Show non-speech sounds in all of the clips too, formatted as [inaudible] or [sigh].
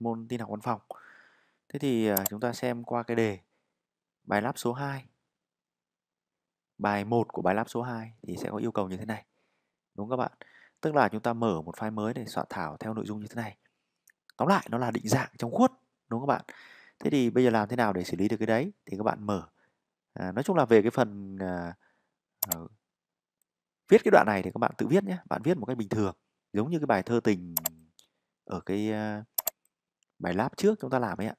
môn tin học văn phòng. Thế thì à, chúng ta xem qua cái đề bài lắp số 2. Bài 1 của bài lắp số 2 thì sẽ có yêu cầu như thế này. Đúng các bạn? Tức là chúng ta mở một file mới để soạn thảo theo nội dung như thế này. Tóm lại nó là định dạng trong khuất, đúng các bạn? Thế thì bây giờ làm thế nào để xử lý được cái đấy? Thì các bạn mở. À, nói chung là về cái phần à, à, viết cái đoạn này thì các bạn tự viết nhé. Bạn viết một cách bình thường, giống như cái bài thơ tình ở cái à, bài lab trước chúng ta làm ấy ạ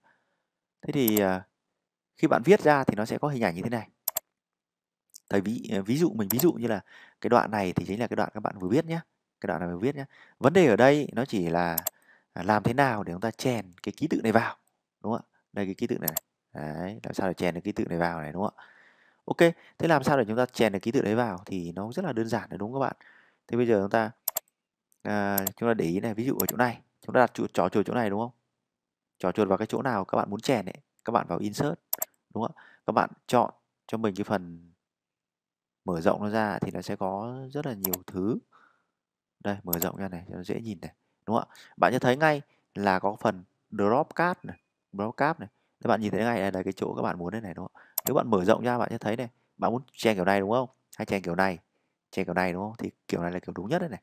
thế thì à, khi bạn viết ra thì nó sẽ có hình ảnh như thế này thầy ví à, ví dụ mình ví dụ như là cái đoạn này thì chính là cái đoạn các bạn vừa viết nhé cái đoạn này vừa viết nhé vấn đề ở đây nó chỉ là à, làm thế nào để chúng ta chèn cái ký tự này vào đúng không ạ đây cái ký tự này, này. Đấy, làm sao để chèn được ký tự này vào này đúng không ạ Ok, thế làm sao để chúng ta chèn được ký tự đấy vào thì nó rất là đơn giản đấy đúng không các bạn? Thế bây giờ chúng ta à, chúng ta để ý này, ví dụ ở chỗ này, chúng ta đặt trụ trỏ chỗ này đúng không? trò chuột vào cái chỗ nào các bạn muốn chèn ấy các bạn vào insert đúng không ạ các bạn chọn cho mình cái phần mở rộng nó ra thì nó sẽ có rất là nhiều thứ đây mở rộng ra này cho nó dễ nhìn này đúng không ạ bạn sẽ thấy ngay là có phần drop card này drop card này các bạn nhìn thấy ngay là cái chỗ các bạn muốn đây này đúng không nếu bạn mở rộng ra bạn sẽ thấy này bạn muốn chèn kiểu này đúng không hay chèn kiểu này chèn kiểu này đúng không thì kiểu này là kiểu đúng nhất đây này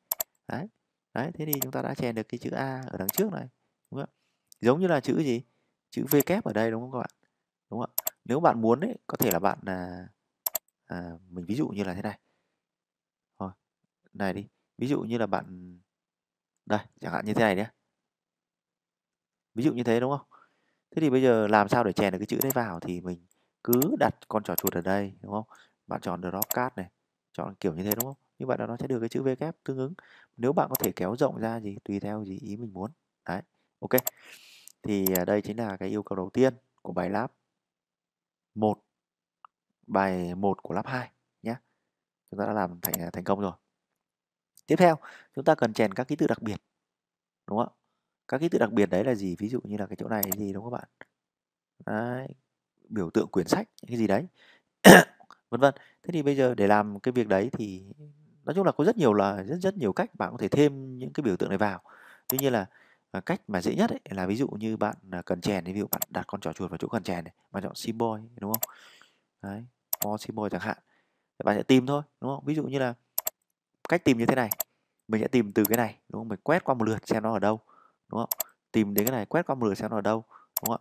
đấy đấy thế thì chúng ta đã chèn được cái chữ a ở đằng trước này đúng không giống như là chữ gì chữ v kép ở đây đúng không các bạn đúng không ạ nếu bạn muốn ấy có thể là bạn là à, mình ví dụ như là thế này rồi này đi ví dụ như là bạn đây chẳng hạn như thế này nhé ví dụ như thế đúng không thế thì bây giờ làm sao để chèn được cái chữ đấy vào thì mình cứ đặt con trỏ chuột ở đây đúng không bạn chọn drop card này chọn kiểu như thế đúng không như vậy là nó sẽ được cái chữ v kép tương ứng nếu bạn có thể kéo rộng ra gì tùy theo gì ý mình muốn ok thì à, đây chính là cái yêu cầu đầu tiên của bài lab 1 bài 1 của lab 2 nhé chúng ta đã làm thành à, thành công rồi tiếp theo chúng ta cần chèn các ký tự đặc biệt đúng không ạ các ký tự đặc biệt đấy là gì ví dụ như là cái chỗ này gì đúng không các bạn đấy, biểu tượng quyển sách cái gì đấy [coughs] vân vân thế thì bây giờ để làm cái việc đấy thì nói chung là có rất nhiều là rất rất nhiều cách bạn có thể thêm những cái biểu tượng này vào tuy nhiên là Ờ, cách mà dễ nhất ấy, là ví dụ như bạn à, cần chèn thì ví dụ bạn đặt con trỏ chuột vào chỗ cần chèn này bạn chọn symbol đúng không đấy for symbol chẳng hạn bạn sẽ tìm thôi đúng không ví dụ như là cách tìm như thế này mình sẽ tìm từ cái này đúng không mình quét qua một lượt xem nó ở đâu đúng không tìm đến cái này quét qua một lượt xem nó ở đâu đúng không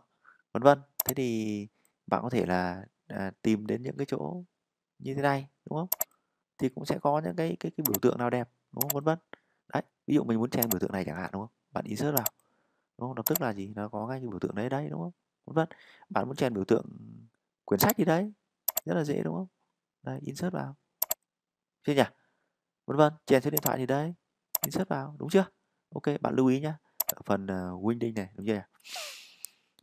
vân vân thế thì bạn có thể là à, tìm đến những cái chỗ như thế này đúng không thì cũng sẽ có những cái cái, cái biểu tượng nào đẹp đúng không vân vân đấy ví dụ mình muốn trang biểu tượng này chẳng hạn đúng không bạn insert vào đúng không? Nó tức là gì? Nó có ngay cái biểu tượng đấy đấy đúng không? Vân vân. Bạn muốn chèn biểu tượng quyển sách gì đấy, rất là dễ đúng không? Đây insert vào. Chưa nhỉ? Vân vân, chèn trên điện thoại thì đấy, insert vào, đúng chưa? Ok, bạn lưu ý nhá. Ở phần uh, Winding này, đúng chưa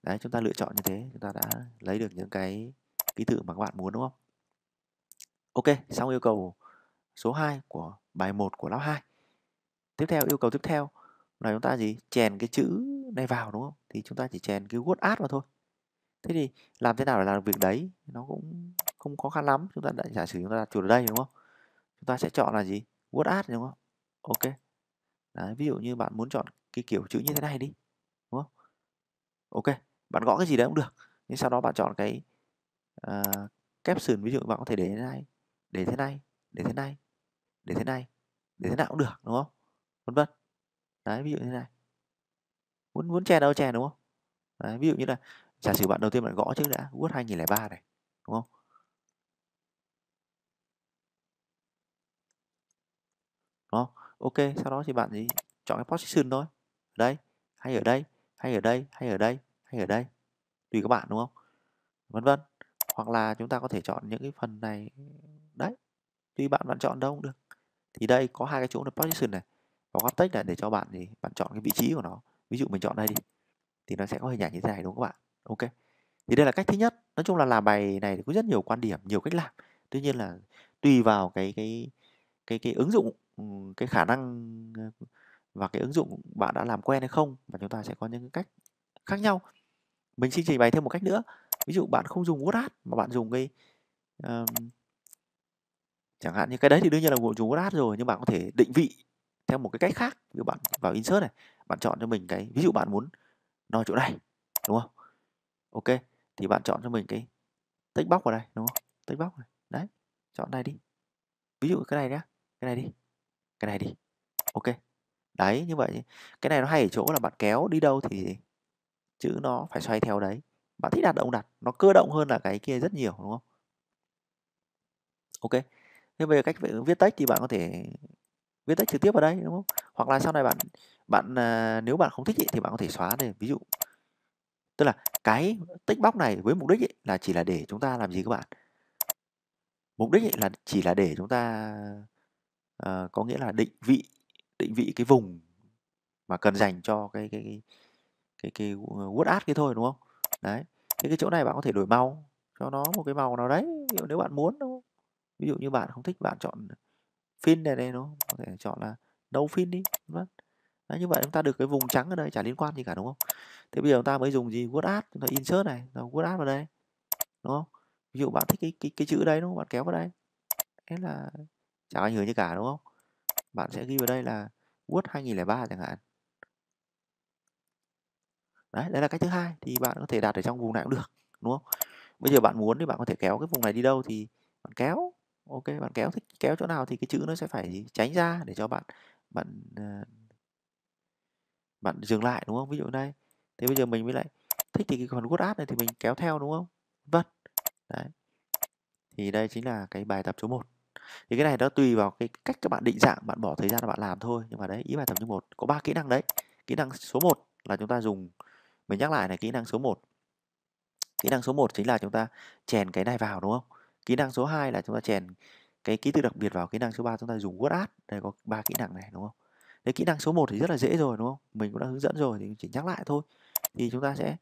Đấy, chúng ta lựa chọn như thế, chúng ta đã lấy được những cái ký tự mà các bạn muốn đúng không? Ok, xong yêu cầu số 2 của bài 1 của lớp 2. Tiếp theo yêu cầu tiếp theo là chúng ta gì chèn cái chữ này vào đúng không thì chúng ta chỉ chèn cái word ad vào thôi thế thì làm thế nào để làm việc đấy nó cũng không khó khăn lắm chúng ta đã giả sử chúng ta chuột ở đây đúng không chúng ta sẽ chọn là gì word ad đúng không ok đấy, ví dụ như bạn muốn chọn cái kiểu chữ như thế này đi đúng không ok bạn gõ cái gì đấy cũng được nhưng sau đó bạn chọn cái uh, caption ví dụ bạn có thể để thế này để thế này để thế này để thế này để thế nào cũng được đúng không vân vân đấy ví dụ như này muốn muốn chèn đâu chèn đúng không đấy, ví dụ như là giả sử bạn đầu tiên bạn gõ trước đã Word 2003 này đúng không đúng không ok sau đó thì bạn gì chọn cái position thôi đây hay ở đây hay ở đây hay ở đây hay ở đây tùy các bạn đúng không vân vân hoặc là chúng ta có thể chọn những cái phần này đấy tùy bạn bạn chọn đâu cũng được thì đây có hai cái chỗ là position này và góc text là để cho bạn thì bạn chọn cái vị trí của nó. Ví dụ mình chọn đây đi. Thì nó sẽ có hình ảnh như thế này đúng không các bạn? Ok. Thì đây là cách thứ nhất. Nói chung là làm bài này có rất nhiều quan điểm, nhiều cách làm. Tuy nhiên là tùy vào cái cái cái cái ứng dụng ừ, cái khả năng ờ, và cái ứng dụng bạn đã làm quen hay không và chúng ta sẽ có những cách khác nhau. Mình xin trình bày thêm một cách nữa. Ví dụ bạn không dùng WordArt mà bạn dùng cái um, chẳng hạn như cái đấy thì đương nhiên là dùng WordArt rồi nhưng bạn có thể định vị theo một cái cách khác ví dụ bạn vào insert này bạn chọn cho mình cái ví dụ bạn muốn no chỗ này đúng không ok thì bạn chọn cho mình cái text box vào đây đúng không text box này đấy chọn này đi ví dụ cái này nhá cái này đi cái này đi ok đấy như vậy cái này nó hay ở chỗ là bạn kéo đi đâu thì chữ nó phải xoay theo đấy bạn thích đặt động đặt nó cơ động hơn là cái kia rất nhiều đúng không ok thế bây giờ cách viết text thì bạn có thể viết text trực tiếp vào đây đúng không hoặc là sau này bạn bạn à, nếu bạn không thích ý, thì bạn có thể xóa này ví dụ tức là cái text box này với mục đích ý, là chỉ là để chúng ta làm gì các bạn mục đích ý, là chỉ là để chúng ta à, có nghĩa là định vị định vị cái vùng mà cần dành cho cái cái cái cái, cái ờ, word art kia thôi đúng không đấy thế cái chỗ này bạn có thể đổi màu cho nó một cái màu nào đấy ví dụ nếu bạn muốn đúng không? ví dụ như bạn không thích bạn chọn phin này này nó có thể chọn là no phin đi vâng Đấy, như vậy chúng ta được cái vùng trắng ở đây chả liên quan gì cả đúng không thế bây giờ chúng ta mới dùng gì word art chúng ta insert này là word art vào đây đúng không ví dụ bạn thích cái cái, cái chữ đây đúng không bạn kéo vào đây thế là chả ảnh hưởng gì cả đúng không bạn sẽ ghi vào đây là word 2003 chẳng hạn đấy đấy là cách thứ hai thì bạn có thể đặt ở trong vùng này cũng được đúng không bây giờ bạn muốn thì bạn có thể kéo cái vùng này đi đâu thì bạn kéo ok bạn kéo thích kéo chỗ nào thì cái chữ nó sẽ phải tránh ra để cho bạn bạn ờ, bạn dừng lại đúng không ví dụ đây thế bây giờ mình mới lại thích thì cái phần good ad này thì mình kéo theo đúng không vâng đấy thì đây chính là cái bài tập số 1 thì cái này nó tùy vào cái cách các bạn định dạng bạn bỏ thời gian là bạn làm thôi nhưng mà đấy ý bài tập số 1 có ba kỹ năng đấy kỹ năng số 1 là chúng ta dùng mình nhắc lại này kỹ năng số 1 kỹ năng số 1 chính là chúng ta chèn cái này vào đúng không kỹ năng số 2 là chúng ta chèn cái ký tự đặc biệt vào kỹ năng số 3 chúng ta dùng word art đây có ba kỹ năng này đúng không cái kỹ năng số 1 thì rất là dễ rồi đúng không mình cũng đã hướng dẫn rồi thì chỉ nhắc lại thôi thì chúng ta sẽ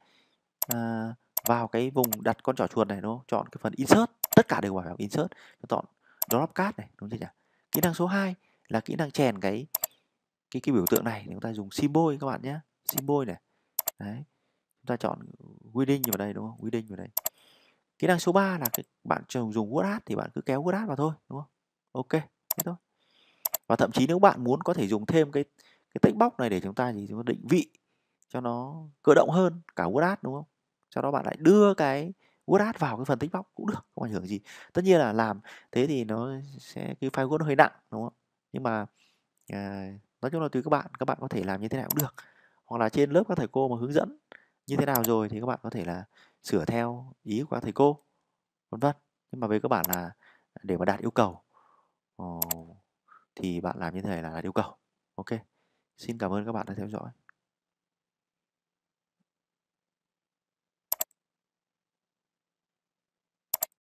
à, vào cái vùng đặt con trỏ chuột này đúng không chọn cái phần insert tất cả đều vào insert chọn drop card này đúng chưa nhỉ kỹ năng số 2 là kỹ năng chèn cái cái cái biểu tượng này chúng ta dùng symbol các bạn nhé symbol này đấy chúng ta chọn quy định vào đây đúng không quy định vào đây kỹ năng số 3 là cái bạn chồng dùng word ad thì bạn cứ kéo word ad vào thôi đúng không ok thế thôi và thậm chí nếu bạn muốn có thể dùng thêm cái cái text box này để chúng ta thì chúng ta định vị cho nó cơ động hơn cả word ad đúng không sau đó bạn lại đưa cái word ad vào cái phần text box cũng được không ảnh hưởng gì tất nhiên là làm thế thì nó sẽ cái file word nó hơi nặng đúng không nhưng mà à, nói chung là tùy các bạn các bạn có thể làm như thế nào cũng được hoặc là trên lớp các thầy cô mà hướng dẫn như thế nào rồi thì các bạn có thể là sửa theo ý của các thầy cô vân vân nhưng mà với các bạn là để mà đạt yêu cầu ờ, thì bạn làm như thế là đạt yêu cầu ok xin cảm ơn các bạn đã theo dõi